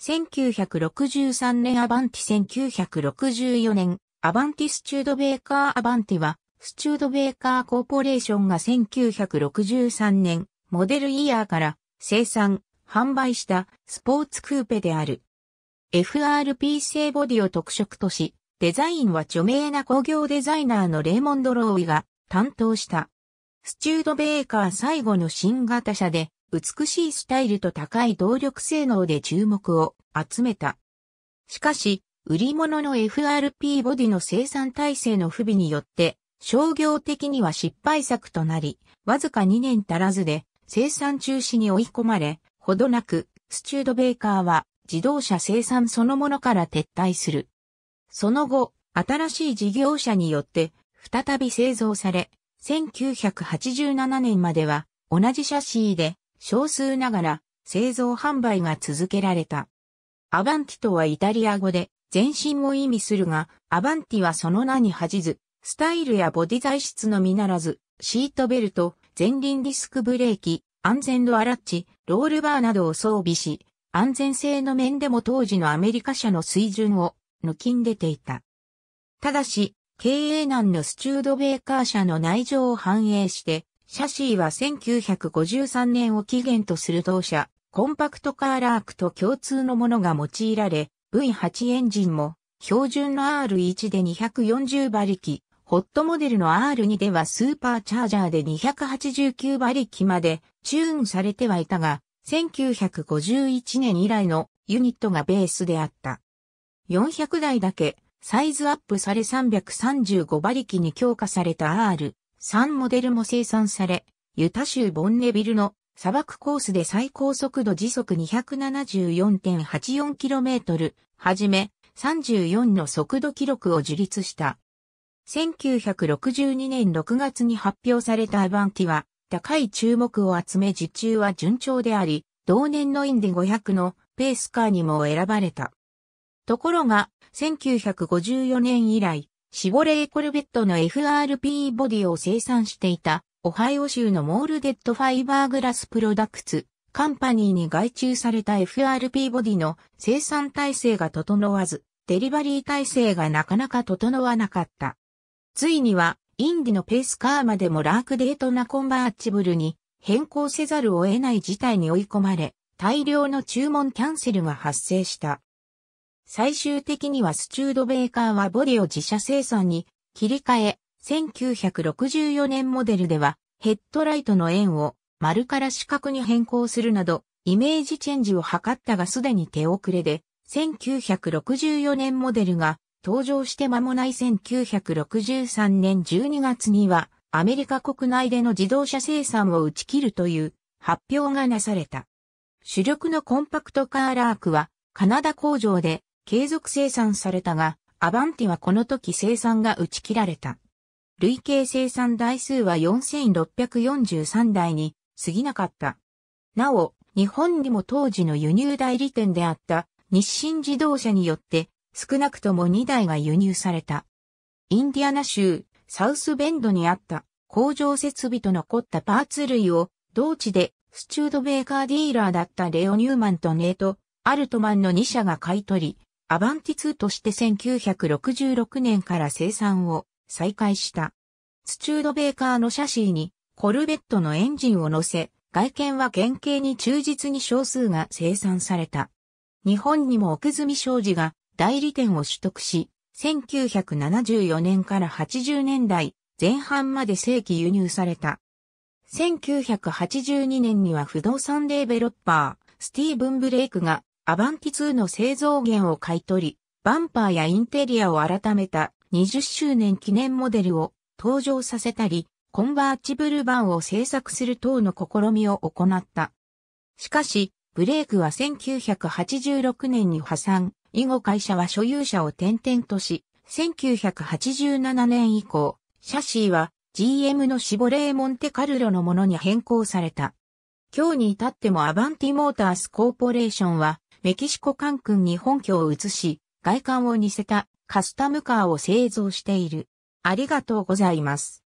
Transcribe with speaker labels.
Speaker 1: 1963年アバンティ1964年、アバンティスチュードベーカーアバンティは、スチュードベーカーコーポレーションが1963年、モデルイヤーから生産、販売したスポーツクーペである。FRP 製ボディを特色とし、デザインは著名な工業デザイナーのレーモンド・ローイが担当した。スチュードベーカー最後の新型車で、美しいスタイルと高い動力性能で注目を集めた。しかし、売り物の FRP ボディの生産体制の不備によって、商業的には失敗作となり、わずか2年足らずで生産中止に追い込まれ、ほどなく、スチュードベーカーは自動車生産そのものから撤退する。その後、新しい事業者によって再び製造され、1987年までは同じシャシーで少数ながら製造販売が続けられた。アバンティとはイタリア語で全身を意味するが、アバンティはその名に恥じず、スタイルやボディ材質のみならず、シートベルト、前輪ディスクブレーキ、安全度アラッチ、ロールバーなどを装備し、安全性の面でも当時のアメリカ社の水準を抜きん出ていた。ただし、経営難のスチュードベーカー社の内情を反映して、シャシーは1953年を起源とする同社、コンパクトカーラークと共通のものが用いられ、V8 エンジンも標準の R1 で240馬力、ホットモデルの R2 ではスーパーチャージャーで289馬力までチューンされてはいたが、1951年以来のユニットがベースであった。400台だけサイズアップされ335馬力に強化された R、3モデルも生産され、ユタ州ボンネビルの砂漠コースで最高速度時速 274.84km はじめ34の速度記録を樹立した。1962年6月に発表されたアバンティは高い注目を集め受注は順調であり、同年のインディ500のペースカーにも選ばれた。ところが、1954年以来、シボレーコルベットの FRP ボディを生産していた、オハイオ州のモールデッドファイバーグラスプロダクツ、カンパニーに外注された FRP ボディの生産体制が整わず、デリバリー体制がなかなか整わなかった。ついには、インディのペースカーまでもラークデートなコンバーチブルに変更せざるを得ない事態に追い込まれ、大量の注文キャンセルが発生した。最終的にはスチュードベーカーはボディを自社生産に切り替え、1964年モデルではヘッドライトの円を丸から四角に変更するなどイメージチェンジを図ったがすでに手遅れで、1964年モデルが登場して間もない1963年12月にはアメリカ国内での自動車生産を打ち切るという発表がなされた。主力のコンパクトカーラークはカナダ工場で継続生産されたが、アバンティはこの時生産が打ち切られた。累計生産台数は4643台に過ぎなかった。なお、日本にも当時の輸入代理店であった日清自動車によって少なくとも2台が輸入された。インディアナ州サウスベンドにあった工場設備と残ったパーツ類を同地でスチュードベーカーディーラーだったレオ・ニューマンとネート・アルトマンの2社が買い取り、アバンティ2として1966年から生産を再開した。スチュードベーカーのシャシーにコルベットのエンジンを乗せ、外見は原型に忠実に少数が生産された。日本にも奥住商事が代理店を取得し、1974年から80年代前半まで正規輸入された。1982年には不動産デーベロッパー、スティーブン・ブレイクがアバンティ2の製造源を買い取り、バンパーやインテリアを改めた20周年記念モデルを登場させたり、コンバーチブル版を製作する等の試みを行った。しかし、ブレイクは1986年に破産、以後会社は所有者を転々とし、1987年以降、シャシーは GM のシボレーモンテカルロのものに変更された。今日に至ってもアバンティモータースコーポレーションはメキシコ艦軍に本拠を移し、外観を似せたカスタムカーを製造している。ありがとうございます。